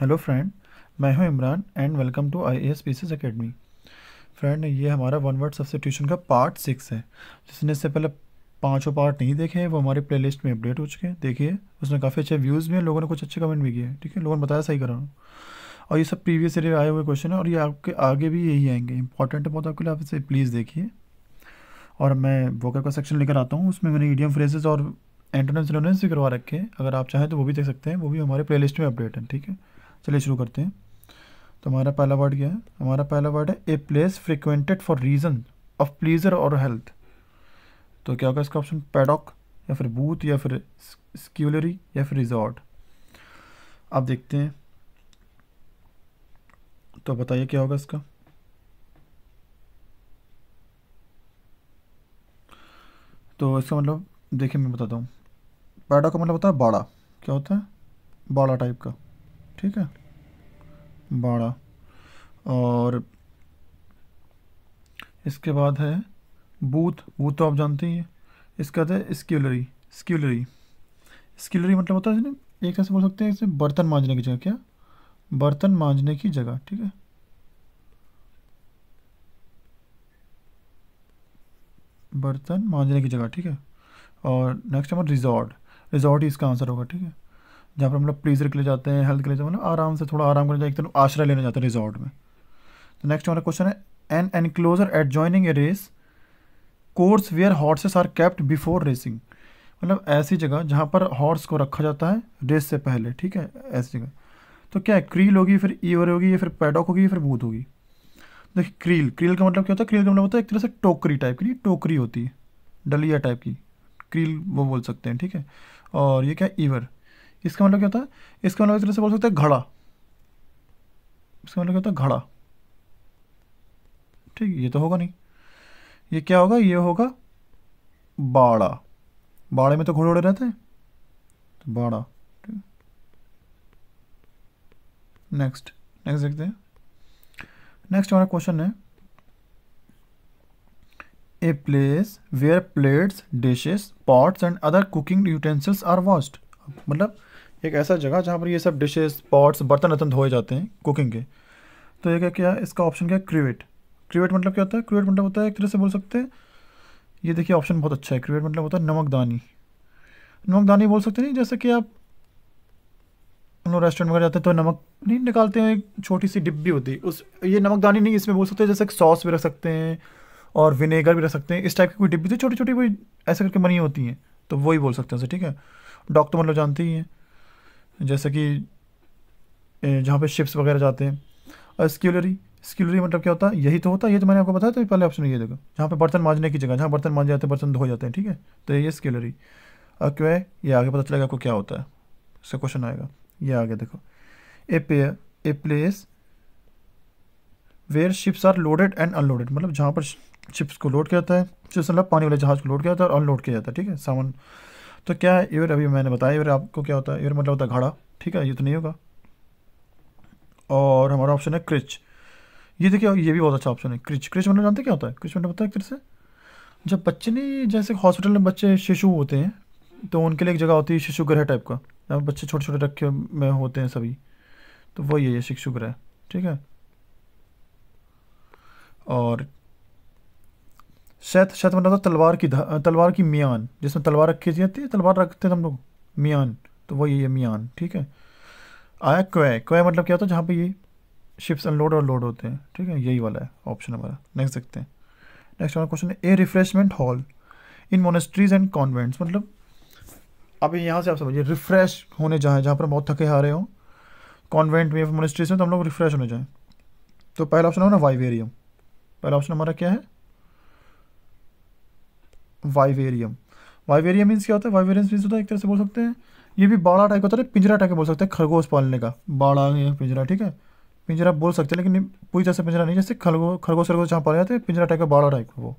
hello friend मैं हूं Imran and welcome to I S P S academy friend ये हमारा वन वर्ड ट्यूशन का पार्ट सिक्स है जिसने इससे पहले पांचों पार्ट नहीं देखे हैं वो हमारे प्लेलिस्ट में अपडेट हो चुके हैं देखिए उसमें काफ़ी अच्छे व्यूज़ भी हैं लोगों ने कुछ अच्छे कमेंट भी किए हैं ठीक है लोगों ने बताया सही करा और ये सब प्रीवियस ईयर आए हुए क्वेश्चन है और ये आपके आगे भी यही आएंगे इंपॉर्टेंट है बहुत आपके लिए आप इसे प्लीज़ देखिए और मैं वोकर का सेक्शन लेकर आता हूँ उसमें मैंने ईडियम फ्रेजेज और एंटोनिम्स एंटोनिम्स भी करवा रखे हैं अगर आप चाहें तो वो भी देख सकते हैं वो भी हमारे प्ले में अपडेट हैं ठीक है चलिए शुरू करते हैं तो हमारा पहला वर्ड क्या है हमारा पहला वर्ड है a place frequented for reason of pleasure और हेल्थ तो क्या होगा इसका ऑप्शन पैडॉक या फिर बूथ या फिर स्क्यूलरी या फिर रिजॉर्ट आप देखते हैं तो बताइए क्या होगा इसका तो इसका मतलब देखिए मैं बताता हूँ पैडॉक का मतलब होता है बाड़ा क्या होता है बाड़ा टाइप का ठीक है बारह और इसके बाद है बूथ बूथ तो आप जानते ही हैं इसका है स्क्यूलरी स्क्यूलरी स्क्यूलरी मतलब होता है एक ऐसे बोल सकते हैं इसे बर्तन मांजने की जगह क्या बर्तन मांझने की जगह ठीक है बर्तन मांझने की जगह ठीक है और नेक्स्ट हमारा रिजॉर्ट रिजॉर्ट ही इसका आंसर होगा ठीक है जहाँ पर हम लोग प्लेजर के लिए जाते हैं हेल्थ के लिए जाते हैं मतलब आराम से थोड़ा आराम करने जाते एक तरफ आश्रय लेने जाते हैं रिजॉर्ट में तो नेक्स्ट हमारा क्वेश्चन है an enclosure at joining a race course where horses are kept before racing मतलब ऐसी जगह जहाँ पर हॉर्स को रखा जाता है रेस से पहले ठीक है ऐसी जगह तो क्या है क्रील होगी फिर ईवर होगी या फिर पैडॉक होगी या फिर बूथ होगी देखिए क्रील क्रील का मतलब क्या होता है क्रील का मतलब होता है एक तरह से टोकरी टाइप की टोकरी होती है डलिया टाइप की क्रील वो बोल सकते हैं ठीक है और ये क्या ईवर इसका मतलब क्या होता है इसका मतलब इस तरह से बोल सकते हैं घड़ा इसका मतलब क्या होता है घड़ा ठीक ये तो होगा नहीं ये क्या होगा ये होगा बाड़ा बाड़े में तो घोड़े उड़े रहते हैं तो बाड़ा ठीक नेक्स्ट नेक्स्ट देखते हैं नेक्स्ट हमारा क्वेश्चन है a place where plates dishes pots and other cooking utensils are washed मतलब एक ऐसा जगह जहाँ पर ये सब डिशेस पॉट्स बर्तन वर्तन धोए जाते हैं कुकिंग के तो ये क्या क्या इसका ऑप्शन क्या है क्रिवेट क्रिवेट मतलब क्या होता है क्रिवेट मतलब होता है एक तरह से बोल सकते हैं ये देखिए ऑप्शन बहुत अच्छा है क्रिवेट मतलब होता है नमकदानी नमकदानी बोल सकते नहीं जैसे कि आप हम लोग रेस्टोरेंट वगैरह जाते हैं तो नमक नहीं निकालते हैं एक छोटी सी डिब्बी होती है उस ये नमकदानी नहीं इसमें बोल सकते हैं जैसे सॉस भी रख सकते हैं और विनेगर भी रख सकते हैं इस टाइप की कोई डिब्बी तो छोटी छोटी कोई ऐसे करके बनी होती हैं तो वही बोल सकते हैं उसे ठीक है डॉक्टर मतलब जानते ही हैं जैसे कि जहाँ पे शिप्स वगैरह जाते हैं और स्क्यूलरी स्क्यूलरी मतलब क्या होता है यही तो होता है ये तो मैंने आपको बताया तो पहले ऑप्शन ये देखो जहाँ पे बर्तन मांजने की जगह जहाँ बर्तन मांजे जाते हैं बर्तन धो जाते हैं ठीक है तो ये स्क्यूलरी और क्यों है ये आगे पता चलेगा आपको क्या होता है इसका क्वेश्चन आएगा ये आगे देखो a pier a place where ships are loaded and unloaded मतलब जहाँ पर शिप्स को लोड किया जाता है शिप्स मतलब पानी वाले जहाज़ को लोड किया जाता है और अनलोड किया जाता है ठीक है सामान तो क्या है इवर अभी मैंने बताया इवर आपको क्या होता है इवर मतलब होता है घड़ा ठीक है ये तो नहीं होगा और हमारा ऑप्शन है क्रिच ये देखिए ये भी बहुत अच्छा ऑप्शन है क्रिच क्रिच मतलब जानते क्या होता है क्रिच मतलब होता है से जब बच्चे नहीं जैसे हॉस्पिटल में बच्चे शिशु होते हैं तो उनके लिए एक जगह होती है शिशु ग्रह टाइप का जहाँ बच्चे छोटे छोटे रखे में होते हैं सभी तो वही है ये शिशु ग्रह ठीक है और शैत शैत मतलब तलवार की तलवार की मियान जिसमें तलवार रखी जाती है तलवार रखते थे हम लोग मियान तो वही है मियान ठीक है आया क्वे क्वे मतलब क्या होता है जहाँ पर ये शिप्स अनलोड और लोड होते हैं ठीक है यही वाला है ऑप्शन हमारा नेक्स्ट देखते हैं नेक्स्ट हमारा क्वेश्चन है a refreshment hall in monasteries and convents मतलब अब यहाँ से आप समझिए रिफ्रेश होने जाएँ जहाँ पर बहुत थके हारे हों कॉन्वेंट में मोनेस्ट्रीज में तो हम लोग रिफ्रेश होने जाएँ तो पहला ऑप्शन हमारा वाइवेरियम पहला ऑप्शन हमारा क्या है वाइवेरियम वाइवेरियम मीन्स क्या होता है वाइवेरियम मीन्स होता है एक तरह से बोल सकते हैं ये भी बाड़ा टाइप होता है पिंजरा टाइप बोल सकते हैं खरगोश पालने का बाड़ा या पिंजरा ठीक है पिंजरा बोल सकते हैं लेकिन पूरी तरह से पिंजरा नहीं जैसे खरगो खरगोश खरगोश जहाँ पाले जाते हैं पिंजरा टाइप का बाड़ा टाइप वो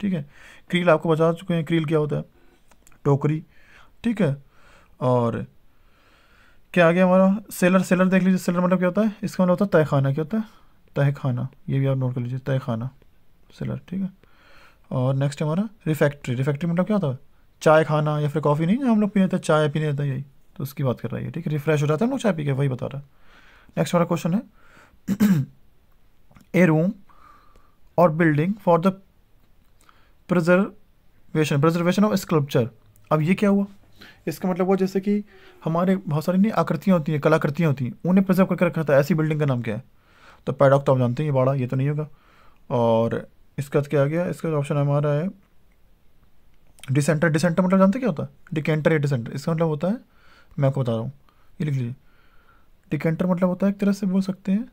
ठीक है क्रील आपको बता चुके हैं क्रील क्या होता है टोकरी ठीक है और क्या आ गया हमारा सेलर सेलर देख लीजिए सेलर मतलब क्या होता है इसका मतलब होता है खाना क्या होता है तहखाना ये भी आप नोट कर लीजिए खाना सेलर ठीक है और नेक्स्ट हमारा रिफैक्ट्री रिफैक्ट्री मतलब क्या होता है चाय खाना या फिर कॉफ़ी नहीं हम लोग पीने चाय पीने होता यही तो उसकी बात कर रहा है ठीक है रिफ्रेश हो जाता है हम लोग चाय पी के वही बता रहा है नेक्स्ट हमारा क्वेश्चन है ए रूम और building for the preservation preservation of sculpture अब ये क्या हुआ इसका मतलब वो जैसे कि हमारे बहुत सारी नहीं आकृतियाँ होती हैं कलाकृतियाँ होती हैं उन्हें प्रिजर्व करके रखा था ऐसी बिल्डिंग का नाम क्या है तो पैडॉक तो आप जानते हैं ये बाड़ा ये तो नहीं होगा और इसका तो क्या आ गया इसका ऑप्शन हमारा है डिसेंटर डिसेंटर मतलब जानते क्या होता है डिकेंटर या डिसेंटर इसका मतलब होता है मैं आपको बता रहा हूँ ये लिख लीजिए डिकेंटर मतलब होता है एक तरह से बोल सकते हैं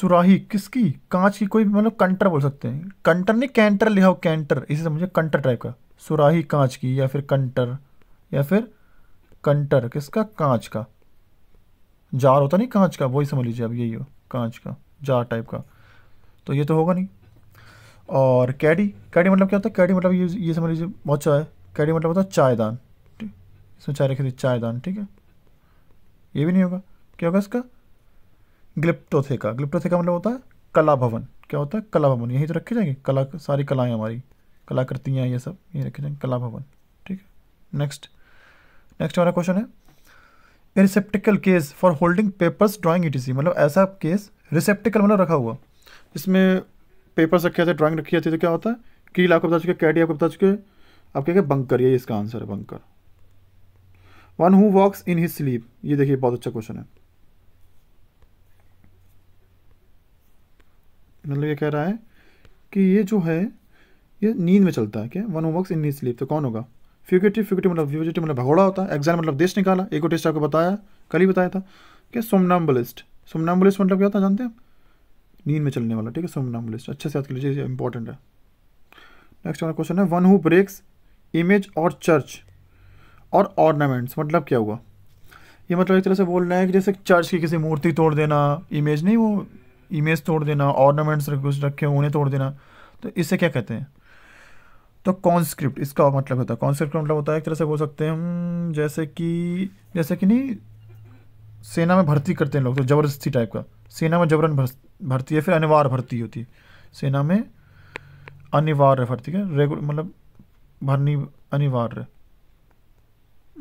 सुराही किसकी कांच की कोई मतलब कंटर बोल सकते हैं कंटर नहीं कैंटर लिखा हो कैंटर इसे समझे कंटर टाइप का सुराही कांच की या फिर कंटर या फिर कंटर किसका कांच का जार होता नहीं कांच का वही समझ लीजिए अब यही हो कांच का जार टाइप का तो ये तो होगा नहीं और कैडी कैडी मतलब क्या होता है कैडी मतलब ये ये समझ लीजिए बहुत चाय कैडी मतलब होता है चायदान ठीक इसमें चाय रखी थी चायदान ठीक है ये भी नहीं होगा क्या होगा इसका ग्लिप्टोथेका ग्लिप्टोथेका मतलब होता है कला भवन क्या होता है कला भवन यहीं तो रखे जाएंगे कला सारी कलाएँ हमारी कलाकृतियाँ ये सब यही रखे जाएंगे कला भवन ठीक है नेक्स्ट नेक्स्ट हमारा क्वेश्चन है receptacle case for holding papers drawing ई मतलब ऐसा केस रिसेप्टिकल मतलब रखा हुआ इसमें पेपर्स रखे थे ड्राइंग रखी जाती है तो क्या होता है कील आपको बता चुके कैडी आपको बता चुके आप क्या बंकर ये इसका आंसर है बंकर one who walks in his sleep ये देखिए बहुत अच्छा क्वेश्चन है मतलब ये कह रहा है कि ये जो है ये नींद में चलता है क्या one who walks in sleep तो कौन होगा फ्यूगेटिव फ्यूगेटिव मतलब फ्यूगेटिव मतलब भगोड़ा होता है एग्जाम मतलब देश निकाला एक टेस्ट आपको बताया कल ही बताया था क्या सोमनाम्बलिस्ट सोमनाम्बलिस्ट मतलब क्या होता है जानते हैं नींद में चलने वाला ठीक है सोमनामुलिस्ट अच्छे से याद कर लीजिए इंपॉर्टेंट है नेक्स्ट हमारा क्वेश्चन है वन हु ब्रेक्स इमेज और चर्च और ऑर्नामेंट्स मतलब क्या हुआ ये मतलब एक तरह से बोल रहे हैं कि जैसे चर्च की किसी मूर्ति तोड़ देना इमेज नहीं वो इमेज तोड़ देना ऑर्नामेंट्स कुछ रखे उन्हें तोड़ देना तो इससे क्या कहते हैं तो कॉन्स्क्रिप्ट इसका मतलब होता है कॉन्स्क्रिप्ट का मतलब होता है एक तरह से बोल सकते हैं हम्म, जैसे कि जैसे कि नहीं सेना में भर्ती करते हैं लोग तो ज़बरदस्ती टाइप का सेना में जबरन भर्ती है फिर अनिवार्य भर्ती होती है सेना में अनिवार्य भर्ती क्या रेगुलर मतलब भरनी अनिवार्य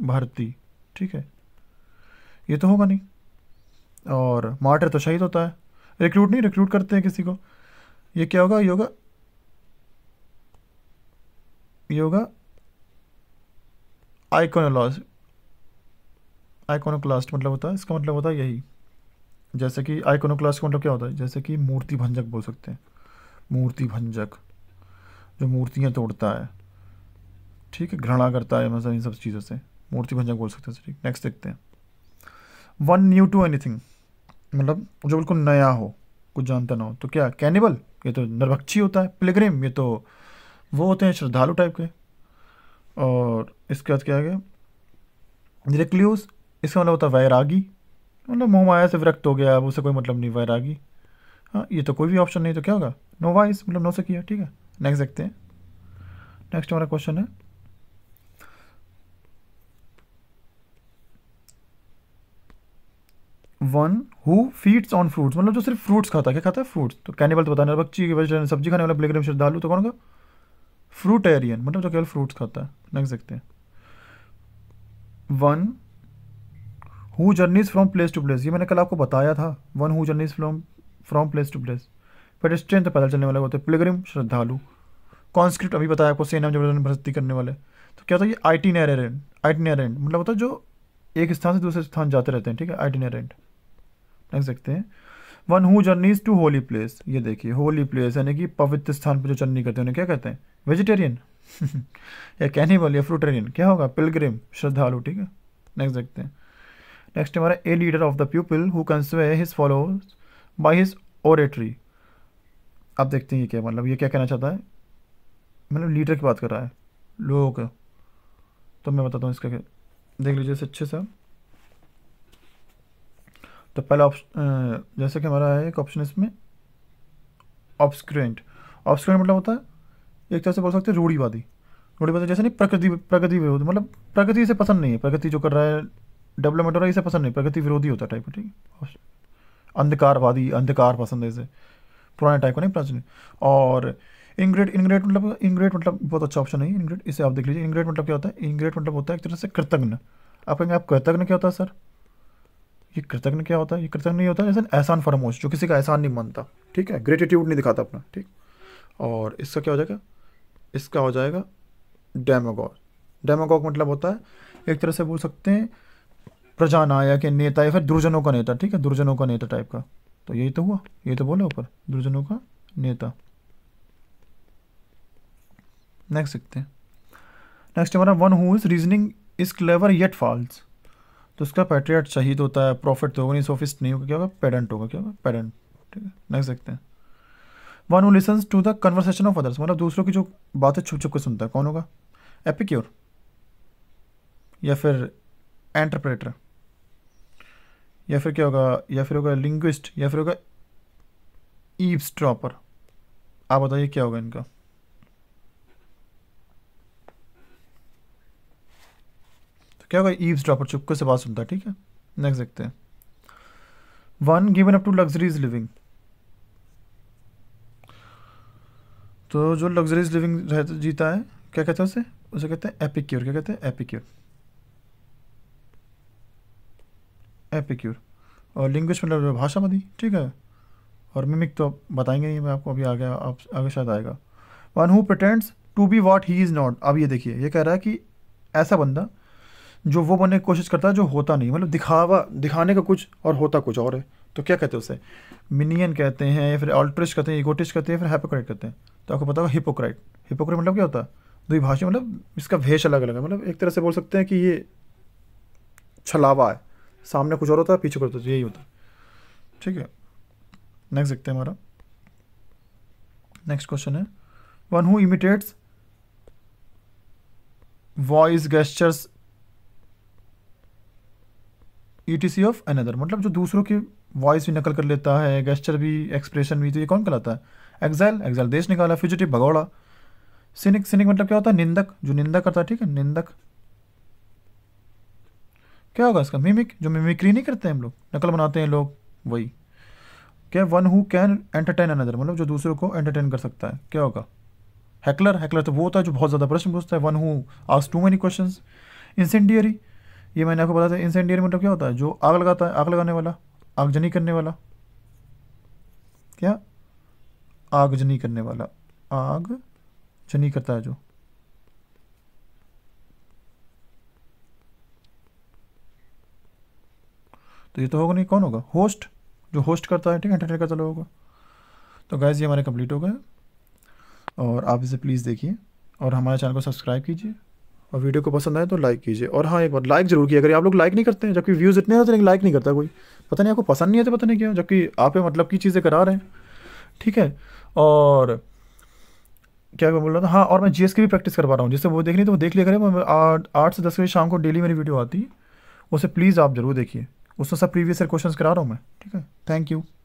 भर्ती ठीक है ये तो होगा नहीं और मार्टर तो शहीद होता है रिक्रूट नहीं रिक्रूट करते हैं किसी को ये क्या होगा ये होगा ये होगा आइकोनोलॉज आइकोनोक्लास्ट मतलब होता है इसका मतलब होता है यही जैसे कि क्लास का मतलब क्या होता है जैसे कि मूर्ति भंजक बोल सकते हैं मूर्ति भंजक जो मूर्तियाँ तोड़ता है ठीक है घृणा करता है मतलब इन सब चीज़ों से मूर्ति भंजक बोल सकते हैं ठीक नेक्स्ट देखते हैं वन न्यू टू एनीथिंग मतलब जो बिल्कुल नया हो कुछ जानता ना हो तो क्या कैनिबल ये तो नरभक्षी होता है प्लेग्रेम ये तो वो होते हैं श्रद्धालु टाइप के और इसके बाद क्या है गया रिक्ल्यूज इसका मतलब होता है वैरागी मतलब मोह माया से विरक्त हो गया अब उसे कोई मतलब नहीं वैरागी हाँ ये तो कोई भी ऑप्शन नहीं तो क्या होगा नो वाइस मतलब नो से किया ठीक है नेक्स्ट देखते हैं नेक्स्ट हमारा क्वेश्चन है one who feeds on fruits मतलब जो सिर्फ फ्रूट्स खाता है क्या खाता है फ्रूट्स तो कैनिबल तो बताने बच्ची की वजह सब्जी खाने वाला प्लेग्राम श्रद्धालु तो कौन होगा फ्रूटेरियन मतलब जो केवल फ्रूट्स खाता है नेक्स्ट देखते हैं one who journeys from place to place ये मैंने कल आपको बताया था one who journeys from from place to place pedestrian तो पैदल चलने वाले होते हैं पिलग्रिम श्रद्धालु कॉन्स्क्रिप्ट अभी बताया आपको सेना जब भर्ती करने वाले तो क्या होता है ये आई टी नेरेंट आई टी नेरेंट मतलब होता है जो एक स्थान से दूसरे स्थान जाते रहते हैं ठीक है आई टी नेरेंट देख सकते हैं one who journeys to holy place ये देखिए होली प्लेस यानी कि पवित्र स्थान पर जो जर्नी करते हैं उन्हें क्या कहते हैं वेजिटेरियन या कैनिबल या फ्रूटेरियन क्या होगा पिलग्रिम श्रद्धालु ठीक है नेक्स्ट देखते हैं नेक्स्ट हमारा a leader of the people who can sway his follow by his oratory आप देखते हैं ये क्या मतलब ये क्या कहना चाहता है मतलब लीडर की बात कर रहा है लोगों का तो मैं बताता हूँ इसका देख लीजिए इसे अच्छे से तो पहला ऑप्शन जैसे कि हमारा है एक ऑप्शन इसमें ऑब्सक्रेंट ऑब्सक्रेंट मतलब होता है एक तरह से बोल सकते हैं रूढ़ीवादी रूढ़ीवादी जैसे नहीं प्रकृति प्रगति विरोध मतलब प्रकृति से पसंद नहीं है प्रकृति जो कर रहा है डेवलपमेंट होना इसे पसंद नहीं प्रगति विरोधी होता टाइप ठीक है अंधकारवादी अंधकार पसंद है इसे पुराने टाइप का नहीं प्राचीन और इंग्रेट इंग्रेट मतलब इंग्रेट मतलब बहुत अच्छा ऑप्शन है इनग्रेट इसे आप देख लीजिए इंग्रेट मतलब क्या होता है इंग्रेट मतलब होता है एक तरह से कृतज्ञ आप कहेंगे आप कृतज्ञ क्या होता है सर ये कृतज्ञ क्या होता है ये कृतज्ञ नहीं होता जैसे एहसान फरमोश जो किसी का एहसान नहीं मानता ठीक है ग्रेटिट्यूड नहीं दिखाता अपना ठीक और इसका क्या हो जाएगा इसका हो जाएगा डेमोगॉग डेमोगॉग मतलब होता है एक तरह से बोल सकते हैं प्रजानायक या नेता या फिर दुर्जनों का नेता ठीक है दुर्जनों का नेता टाइप का तो यही तो हुआ ये तो बोला ऊपर दुर्जनों का नेता नेक्स्ट सीखते हैं नेक्स्ट हमारा one who is reasoning is clever yet false तो उसका पैट्रियट शहीद होता है प्रॉफिट तो होगा नहीं सोफिस्ट नहीं होगा क्या होगा पेडेंट होगा क्या होगा पेडेंट ठीक है नेक्स्ट देखते हैं one who listens to the conversation of others मतलब दूसरों की जो बातें छुप छुप के सुनता है कौन होगा एपिक्योर या फिर एंटरप्रेटर या फिर क्या होगा या फिर होगा लिंग्विस्ट या फिर होगा ईप्स आप बताइए क्या होगा इनका तो क्या होगा ईब्स ड्रॉपर चुपके से बात सुनता है ठीक है नेक्स्ट देखते हैं one given up to luxuries living तो जो लग्जरीज लिविंग जीता है क्या कहते हैं उसे उसे कहते हैं एपिक्योर क्या कहते हैं एपिक्योर एपिक्यूर और लिंग्विस्ट मतलब मदी ठीक है और मिमिक तो बताएंगे नहीं मैं आपको अभी आगे आप आगे शायद आएगा one who pretends to be what he is not अब ये देखिए ये कह रहा है कि ऐसा बंदा जो वो बनने की कोशिश करता है जो होता नहीं मतलब दिखावा दिखाने का कुछ और होता कुछ और है तो क्या कहते हैं उसे मिनियन कहते हैं फिर ऑल्ट्रिस्ट कहते हैं इगोटिस्ट कहते हैं फिर हेपोक्राइट कहते हैं तो आपको पता होगा हिपोक्राइट हिपोक्राइट मतलब क्या होता है भाषा मतलब इसका भेष अलग अलग है मतलब एक तरह से बोल सकते हैं कि ये छलावा है सामने कुछ और होता है पीछे कुछ होता है तो यही होता है ठीक है नेक्स्ट देखते हैं हमारा नेक्स्ट क्वेश्चन है one who imitates voice gestures ETC of another मतलब जो दूसरों की वॉइस भी नकल कर लेता है गेस्टर भी एक्सप्रेशन भी तो ये कौन कहलाता है एग्जाइल एग्जाइल देश निकाला फ्यूजिटिव भगौड़ा सिनिक सिनिक मतलब क्या होता है निंदक जो निंदा करता है ठीक है निंदक क्या होगा इसका मिमिक जो मिमिक्री नहीं करते हम लोग नकल बनाते हैं लोग वही क्या one who can entertain another मतलब जो दूसरे को एंटरटेन कर सकता है क्या होगा हैकलर हैकलर तो वो होता है जो बहुत ज़्यादा प्रश्न पूछता है वन हु आज टू मैनी क्वेश्चन इंसेंडियरी ये मैंने आपको बताया था इंसेंडियरी मतलब क्या होता है जो आग लगाता है आग लगाने वाला आगजनी करने वाला क्या आगजनी करने वाला आग जनी करता है जो तो ये तो होगा नहीं कौन होगा होस्ट जो होस्ट करता है ठीक है एंटरटेन करता होगा तो गैज़ ये हमारे कंप्लीट हो गए और आप इसे प्लीज़ देखिए और हमारे चैनल को सब्सक्राइब कीजिए और वीडियो को पसंद आए तो लाइक कीजिए और हाँ एक बार लाइक जरूर कीजिए अगर आप लोग लाइक नहीं करते हैं जबकि व्यूज़ इतने आते हैं लाइक तो नहीं करता कोई पता नहीं आपको पसंद नहीं आता पता नहीं क्या जबकि आप मतलब की चीज़ें करा रहे हैं ठीक है और क्या बोल रहा था हाँ और मैं जीएस की भी प्रैक्टिस करवा रहा हूँ जिससे वो देख रही तो वो देख लिया करें आठ से दस बजे शाम को डेली मेरी वीडियो आती है उसे प्लीज़ आप ज़रूर देखिए उसमें सब प्रीवियस ईयर क्वेश्चन करा रहा हूँ मैं ठीक है थैंक यू